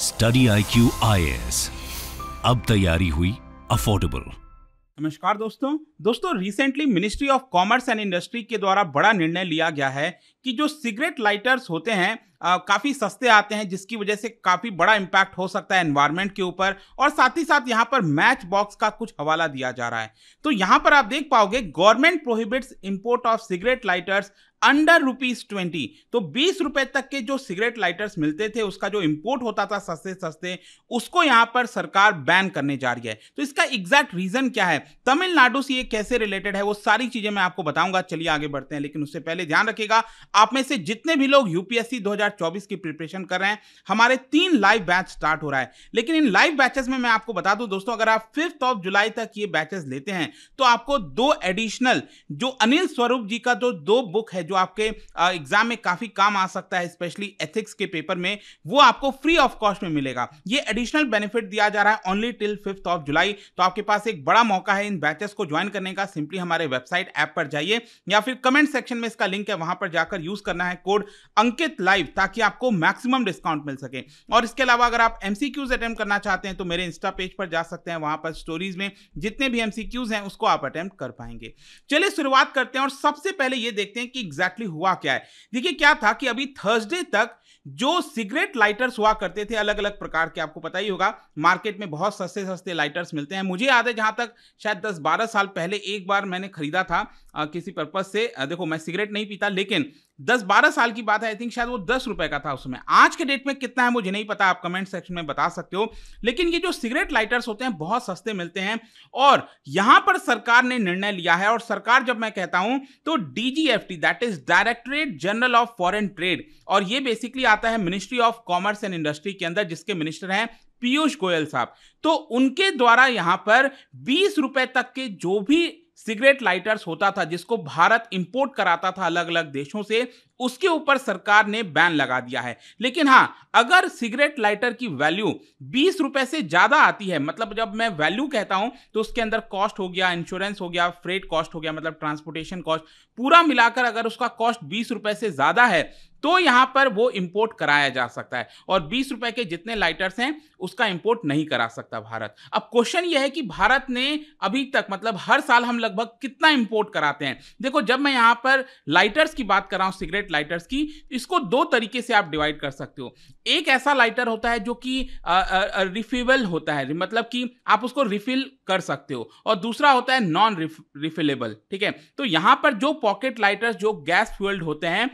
study I Q अब तैयारी हुई अफोर्डेबल नमस्कार दोस्तों दोस्तों recently Ministry of commerce and industry के द्वारा बड़ा निर्णय लिया गया है कि जो सिगरेट लाइटर्स होते हैं काफ़ी सस्ते आते हैं जिसकी वजह से काफ़ी बड़ा इम्पैक्ट हो सकता है एनवायरनमेंट के ऊपर और साथ ही साथ यहाँ पर मैच बॉक्स का कुछ हवाला दिया जा रहा है तो यहाँ पर आप देख पाओगे government prohibits import of cigarette lighters under rupees twenty तो बीस रुपए तक के जो सिगरेट लाइटर्स मिलते थे उसका जो इंपोर्ट होता था सस्ते सस्ते उसको यहां पर सरकार बैन करने जा रही है तो इसका एग्जैक्ट रीजन क्या है तमिलनाडु से ये कैसे रिलेटेड है वो सारी चीजें मैं आपको बताऊंगा चलिए आगे बढ़ते हैं लेकिन उससे पहले ध्यान रखिएगा आप में से जितने भी लोग यूपीएससी दो की प्रिपरेशन कर रहे हैं हमारे तीन लाइव बैच स्टार्ट हो रहा है लेकिन इन लाइव बैचेस में मैं आपको बता दूं दोस्तों अगर आप फिफ्थ ऑफ जुलाई तक ये बैचेस लेते हैं तो आपको दो एडिशनल जो अनिल स्वरूप जी का जो दो बुक है जो जो आपके एग्जाम में काफ़ी काम आ सकता है स्पेशली एथिक्स के पेपर में वो आपको फ्री ऑफ कॉस्ट में मिलेगा ये एडिशनल बेनिफिट दिया जा रहा है only till fifth of July तो आपके पास एक बड़ा मौका है इन बैचेस को ज्वाइन करने का सिंपली हमारे वेबसाइट ऐप पर जाइए या फिर कमेंट सेक्शन में इसका लिंक है वहां पर जाकर यूज करना है कोड अंकित लाइव ताकि आपको मैक्सिमम डिस्काउंट मिल सके और इसके अलावा अगर आप एमसीक्यूज अटेम्प्ट करना चाहते हैं तो मेरे इंस्टा पेज पर जा सकते हैं वहां पर स्टोरीज में जितने भी एमसीक्यूज हैं उसको आप अटेम्प्ट कर पाएंगे चलिए शुरुआत करते हैं और सबसे पहले यह देखते हैं कि एग्जाम एग्जैक्टली exactly हुआ क्या है देखिए क्या था कि अभी थर्सडे तक जो सिगरेट लाइटर्स हुआ करते थे अलग अलग प्रकार के आपको पता ही होगा मार्केट में बहुत सस्ते सस्ते लाइटर्स मिलते हैं मुझे याद है जहाँ तक शायद 10-12 साल पहले एक बार मैंने खरीदा था आ, किसी पर्पज से आ, देखो मैं सिगरेट नहीं पीता लेकिन दस बारह साल की बात है आई थिंक शायद वो दस रुपए का था उसमें आज के डेट में कितना है मुझे नहीं पता आप कमेंट सेक्शन में बता सकते हो लेकिन ये जो सिगरेट लाइटर्स होते हैं बहुत सस्ते मिलते हैं और यहां पर सरकार ने निर्णय लिया है और सरकार जब मैं कहता हूं तो DGFT that is directorate general of foreign trade और ये बेसिकली आता है ministry of commerce and industry के अंदर जिसके मिनिस्टर हैं पीयूष गोयल साहब तो उनके द्वारा यहां पर बीस रुपए तक के जो भी सिगरेट लाइटर्स होता था जिसको भारत इंपोर्ट कराता था अलग अलग देशों से उसके ऊपर सरकार ने बैन लगा दिया है लेकिन हाँ अगर सिगरेट लाइटर की वैल्यू बीस रुपए से ज्यादा आती है मतलब जब मैं वैल्यू कहता हूं तो उसके अंदर कॉस्ट हो गया इंश्योरेंस हो गया फ्रेट कॉस्ट हो गया मतलब ट्रांसपोर्टेशन कॉस्ट पूरा मिलाकर अगर उसका कॉस्ट बीस रुपए से ज्यादा है तो यहां पर वो इंपोर्ट कराया जा सकता है और बीस रुपए के जितने लाइटर्स हैं उसका इंपोर्ट नहीं करा सकता भारत अब क्वेश्चन यह है कि भारत ने अभी तक मतलब हर साल हम लगभग कितना इंपोर्ट कराते हैं देखो जब मैं यहां पर लाइटर्स की बात कर रहा हूं सिगरेट लाइटर्स की इसको दो तरीके से आप डिवाइड कर सकते हो एक ऐसा लाइटर होता है जो कि रिफिलेबल होता है मतलब कि आप उसको रिफिल कर सकते हो और दूसरा होता है नॉन रिफिलेबल ठीक है तो यहां पर जो पॉकेट लाइटर्स जो गैस फ्यूल्ड होते हैं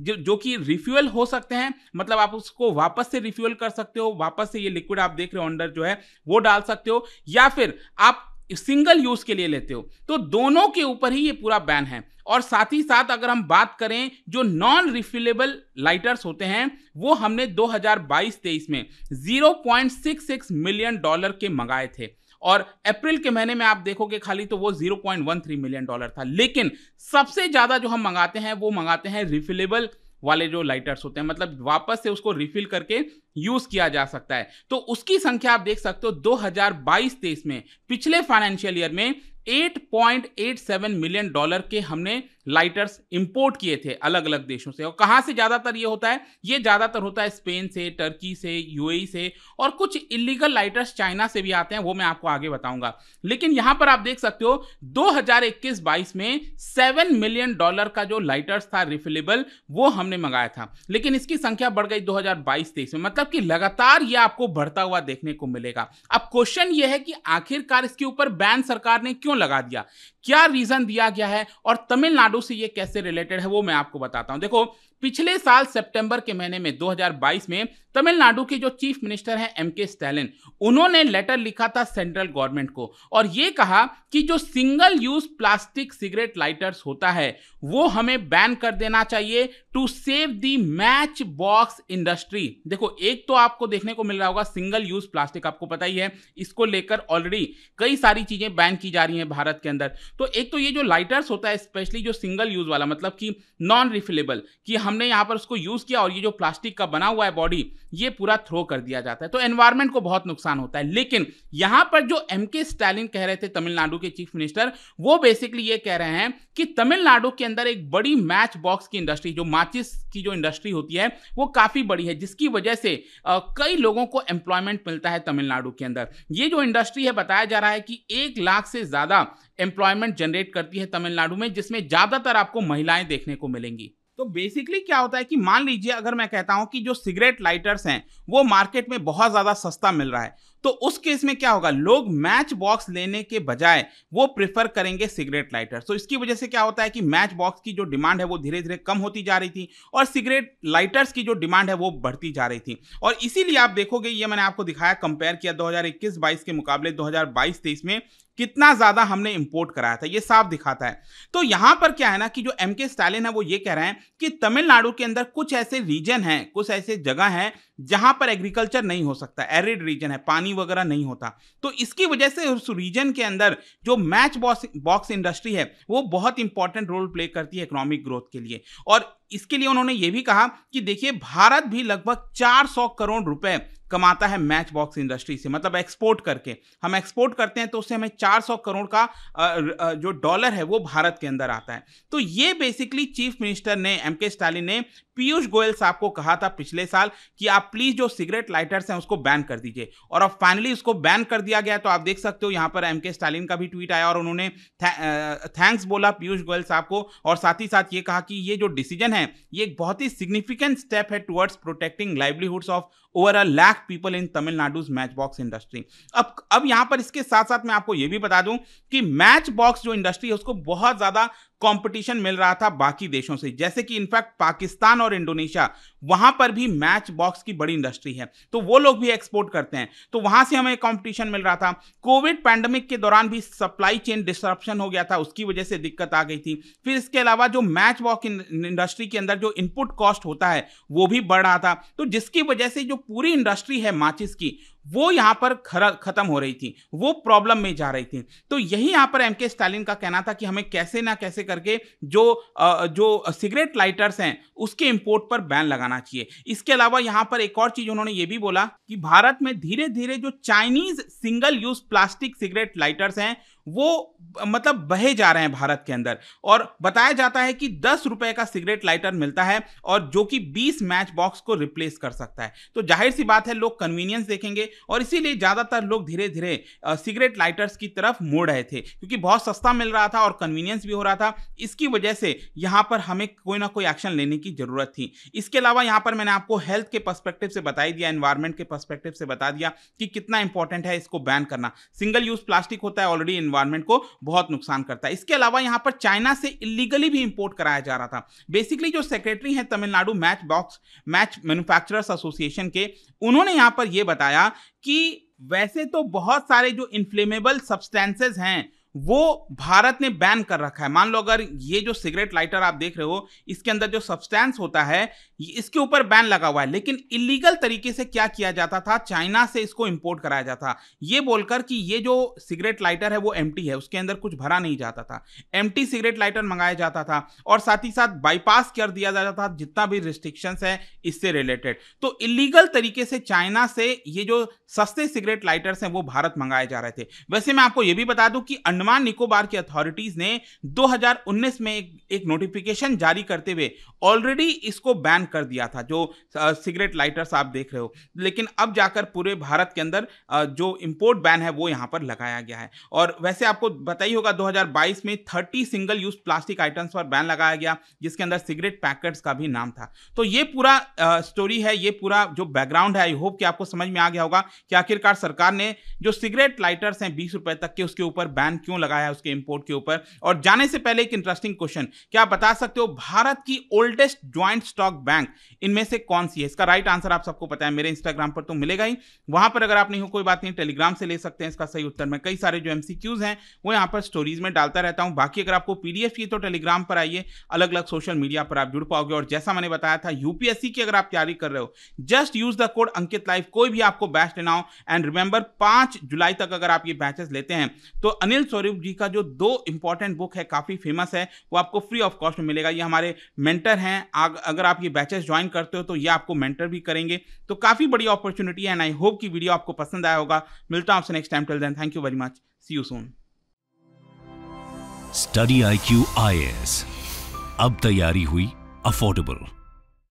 जो जो कि रिफ्यूअल हो सकते हैं मतलब आप उसको वापस से रिफ्यूअल कर सकते हो वापस से ये लिक्विड आप देख रहे हो अंडर जो है वो डाल सकते हो या फिर आप सिंगल यूज के लिए लेते हो तो दोनों के ऊपर ही ये पूरा बैन है और साथ ही साथ अगर हम बात करें जो नॉन रिफिलेबल लाइटर्स होते हैं वो हमने 2022-23 में 0.66 मिलियन डॉलर के मंगाए थे और अप्रैल के महीने में आप देखोगे खाली तो वो 0.13 मिलियन डॉलर था लेकिन सबसे ज़्यादा जो हम मंगाते हैं वो मंगाते हैं रिफिलेबल वाले जो लाइटर्स होते हैं मतलब वापस से उसको रिफिल करके यूज किया जा सकता है तो उसकी संख्या आप देख सकते हो 2022 हजार में पिछले फाइनेंशियल ईयर में 8.87 मिलियन डॉलर के हमने लाइटर्स इंपोर्ट किए थे अलग अलग देशों से और कहाँ से ज़्यादातर ये होता है ये ज़्यादातर होता है स्पेन से टर्की से यूएई से और कुछ इलीगल लाइटर्स चाइना से भी आते हैं वो मैं आपको आगे बताऊंगा लेकिन यहाँ पर आप देख सकते हो 2021-22 में 7 मिलियन डॉलर का जो लाइटर्स था रिफिलेबल वो हमने मंगाया था लेकिन इसकी संख्या बढ़ गई दो हज़ार में मतलब कि लगातार ये आपको बढ़ता हुआ देखने को मिलेगा अब क्वेश्चन ये है कि आखिरकार इसके ऊपर बैन सरकार ने क्यों क्यों लगा दिया क्या रीजन दिया गया है और तमिलनाडु से ये कैसे रिलेटेड है वो मैं आपको बताता हूं देखो पिछले साल सितंबर के महीने में 2022 में तमिलनाडु के जो चीफ मिनिस्टर हैं एम के स्टैलिन उन्होंने लेटर लिखा था सेंट्रल गवर्नमेंट को और ये कहा कि जो single use plastic cigarette lighters होता है वो हमें बैन कर देना चाहिए to save the match box industry देखो एक तो आपको देखने को मिल रहा होगा सिंगल यूज प्लास्टिक आपको पता ही है इसको लेकर ऑलरेडी कई सारी चीजें बैन की जा रही हैं भारत के अंदर तो एक तो ये जो लाइटर्स होता है स्पेशली जो सिंगल यूज वाला मतलब कि नॉन रिफिलेबल कि हम हमने यहाँ पर उसको यूज़ किया और ये जो प्लास्टिक का बना हुआ है बॉडी ये पूरा थ्रो कर दिया जाता है तो एनवायरमेंट को बहुत नुकसान होता है लेकिन यहाँ पर जो एम के स्टालिन कह रहे थे तमिलनाडु के चीफ मिनिस्टर वो बेसिकली ये कह रहे हैं कि तमिलनाडु के अंदर एक बड़ी मैच बॉक्स की इंडस्ट्री जो माचिस की जो इंडस्ट्री होती है वो काफ़ी बड़ी है जिसकी वजह से आ, कई लोगों को एम्प्लॉयमेंट मिलता है तमिलनाडु के अंदर ये जो इंडस्ट्री है बताया जा रहा है कि एक लाख से ज़्यादा एम्प्लॉयमेंट जनरेट करती है तमिलनाडु में जिसमें ज़्यादातर आपको महिलाएं देखने को मिलेंगी तो बेसिकली क्या होता है कि मान लीजिए अगर मैं कहता हूं कि जो सिगरेट लाइटर्स हैं वो मार्केट में बहुत ज़्यादा सस्ता मिल रहा है तो उस केस में क्या होगा लोग मैच बॉक्स लेने के बजाय वो प्रेफर करेंगे सिगरेट लाइटर तो इसकी वजह से क्या होता है कि मैच बॉक्स की जो डिमांड है वो धीरे धीरे कम होती जा रही थी और सिगरेट लाइटर्स की जो डिमांड है वो बढ़ती जा रही थी और इसीलिए आप देखोगे ये मैंने आपको दिखाया कंपेयर किया दो हजार के मुकाबले दो हजार में कितना ज़्यादा हमने इंपोर्ट कराया था ये साफ दिखाता है तो यहां पर क्या है ना कि जो एम के स्टालिन है वो ये कह रहे हैं कि तमिलनाडु के अंदर कुछ ऐसे रीजन हैं कुछ ऐसे जगह हैं जहां पर एग्रीकल्चर नहीं हो सकता एरिड रीजन है पानी वगैरह नहीं होता तो इसकी वजह से उस रीजन के अंदर जो मैच बॉक्स बॉक्स इंडस्ट्री है वो बहुत इंपॉर्टेंट रोल प्ले करती है इकोनॉमिक ग्रोथ के लिए और इसके लिए उन्होंने ये भी कहा कि देखिए भारत भी लगभग 400 करोड़ रुपए कमाता है मैच बॉक्स इंडस्ट्री से मतलब एक्सपोर्ट करके हम एक्सपोर्ट करते हैं तो उससे हमें 400 करोड़ का जो डॉलर है वो भारत के अंदर आता है तो ये बेसिकली चीफ मिनिस्टर ने एम के स्टालिन ने पीयूष गोयल साहब को कहा था पिछले साल कि आप प्लीज जो सिगरेट लाइटर्स हैं उसको बैन कर दीजिए और अब फाइनली उसको बैन कर दिया गया तो आप देख सकते हो यहां पर एम के स्टालिन का भी ट्वीट आया और उन्होंने थैंक्स बोला पीयूष गोयल साहब को और साथ ही साथ ये कहा कि ये जो डिसीजन है ये एक बहुत ही सिग्निफिकेंट स्टेप है towards protecting livelihoods of over a lakh people in Tamil Nadu's match box industry अब अब यहां पर इसके साथ साथ मैं आपको यह भी बता दूं कि मैच बॉक्स जो इंडस्ट्री है उसको बहुत ज़्यादा कंपटीशन मिल रहा था बाकी देशों से जैसे कि इनफैक्ट पाकिस्तान और इंडोनेशिया वहां पर भी मैच बॉक्स की बड़ी इंडस्ट्री है तो वो लोग भी एक्सपोर्ट करते हैं तो वहां से हमें कंपटीशन मिल रहा था कोविड पैंडमिक के दौरान भी सप्लाई चेन डिस्ट्रप्शन हो गया था उसकी वजह से दिक्कत आ गई थी फिर इसके अलावा जो मैच बॉक्स इंडस्ट्री के अंदर जो इनपुट कॉस्ट होता है वो भी बढ़ रहा था तो जिसकी वजह से जो पूरी इंडस्ट्री है माचिस की वो यहाँ पर ख़त्म हो रही थी वो प्रॉब्लम में जा रही थी तो यही यहाँ पर एम के स्टालिन का कहना था कि हमें कैसे ना कैसे करके जो जो सिगरेट लाइटर्स हैं उसके इम्पोर्ट पर बैन लगाना चाहिए इसके अलावा यहाँ पर एक और चीज़ उन्होंने ये भी बोला कि भारत में धीरे धीरे जो Chinese single use plastic cigarette lighters हैं वो मतलब बहे जा रहे हैं भारत के अंदर और बताया जाता है कि दस रुपए का सिगरेट लाइटर मिलता है और जो कि बीस मैच बॉक्स को रिप्लेस कर सकता है तो जाहिर सी बात है लोग कन्वीनियंस देखेंगे और इसीलिए ज़्यादातर लोग धीरे धीरे सिगरेट लाइटर्स की तरफ मोड़ रहे थे क्योंकि बहुत सस्ता मिल रहा था और कन्वीनियंस भी हो रहा था इसकी वजह से यहाँ पर हमें कोई ना कोई एक्शन लेने की ज़रूरत थी इसके अलावा यहाँ पर मैंने आपको हेल्थ के परस्पेक्टिव से बता दिया एनवायरमेंट के पर्स्पेक्टिव से बता दिया कि कितना इंपॉर्टेंट है इसको बैन करना सिंगल यूज़ प्लास्टिक होता है ऑलरेडी इन्वायरमेंट को बहुत नुकसान करता है इसके अलावा यहाँ पर चाइना से इलीगली भी इंपोर्ट कराया जा रहा था बेसिकली जो सेक्रेटरी हैं Tamil Nadu match box match manufacturers association के उन्होंने यहाँ पर यह बताया कि वैसे तो बहुत सारे जो इन्फ्लेमेबल सब्सटेंसेज हैं वो भारत ने बैन कर रखा है मान लो अगर ये जो सिगरेट लाइटर आप देख रहे हो इसके अंदर जो सब्सटेंस होता है इसके ऊपर बैन लगा हुआ है लेकिन इलीगल तरीके से क्या किया जाता था चाइना से इसको इंपोर्ट कराया जाता ये बोलकर कि ये जो सिगरेट लाइटर है वो एम है उसके अंदर कुछ भरा नहीं जाता था एम सिगरेट लाइटर मंगाया जाता था और साथ ही साथ बाईपास कर दिया जाता था जितना भी रिस्ट्रिक्शन है इससे रिलेटेड तो इलीगल तरीके से चाइना से ये जो सस्ते सिगरेट लाइटर्स हैं वो भारत मंगाए जा रहे थे वैसे मैं आपको ये भी बता दूं कि अंडमान निकोबार की अथॉरिटीज ने 2019 में एक, एक नोटिफिकेशन जारी करते हुए ऑलरेडी इसको बैन कर दिया था जो सिगरेट लाइटर्स आप देख रहे हो लेकिन अब जाकर पूरे भारत के अंदर जो इम्पोर्ट बैन है वो यहाँ पर लगाया गया है और वैसे आपको बताइए होगा 2022 में 30 सिंगल यूज प्लास्टिक आइटम्स पर बैन लगाया गया जिसके अंदर सिगरेट पैकेट्स का भी नाम था तो ये पूरा स्टोरी है ये पूरा जो बैकग्राउंड है आई होप कि आपको समझ में आ गया होगा कि आखिरकार सरकार ने जो सिगरेट लाइटर्स हैं बीस रुपए तक के उसके ऊपर बैन क्यों क्यों लगाया है उसके इंपोर्ट के ऊपर और जाने से पहले एक इंटरेस्टिंग क्वेश्चन क्या बता सकते हो भारत की ओल्डेस्ट ज्वाइंट स्टॉक बैंक इनमें से कौन सी है इसका राइट आंसर आप सबको पता है मेरे इंस्टाग्राम पर तो मिलेगा ही वहां पर अगर आप नहीं हो कोई बात नहीं टेलीग्राम से ले सकते हैं इसका सही उत्तर मैं कई सारे जो एमसीक्यूज हैं वो यहाँ पर स्टोरीज में डालता रहता हूँ बाकी अगर आपको पीडीएफ चाहिए तो टेलीग्राम पर आइए अलग अलग सोशल मीडिया पर आप जुड़ पाओगे और जैसा मैंने बताया था यूपीएससी की अगर आप तैयारी कर रहे हो just use the code Ankit life कोई भी आपको बैच लेना हो एंड रिमेंबर पांच जुलाई तक अगर आप ये बैचेस लेते हैं तो अनिल सोरे स्वरूप जी का जो दो इंपॉर्टेंट बुक है काफ़ी फेमस है वो आपको फ्री ऑफ कॉस्ट में मिलेगा ये हमारे मेंटर हैं अगर आप ये बैचेस ज्वाइन करते हो तो ये आपको मेंटर भी करेंगे तो काफ़ी बड़ी अपॉर्चुनिटी है एंड आई होप कि वीडियो आपको पसंद आया होगा मिलता हूँ आपसे next time till then thank you very much see you soon study I Q I S अब तैयारी हुई अफोर्डेबल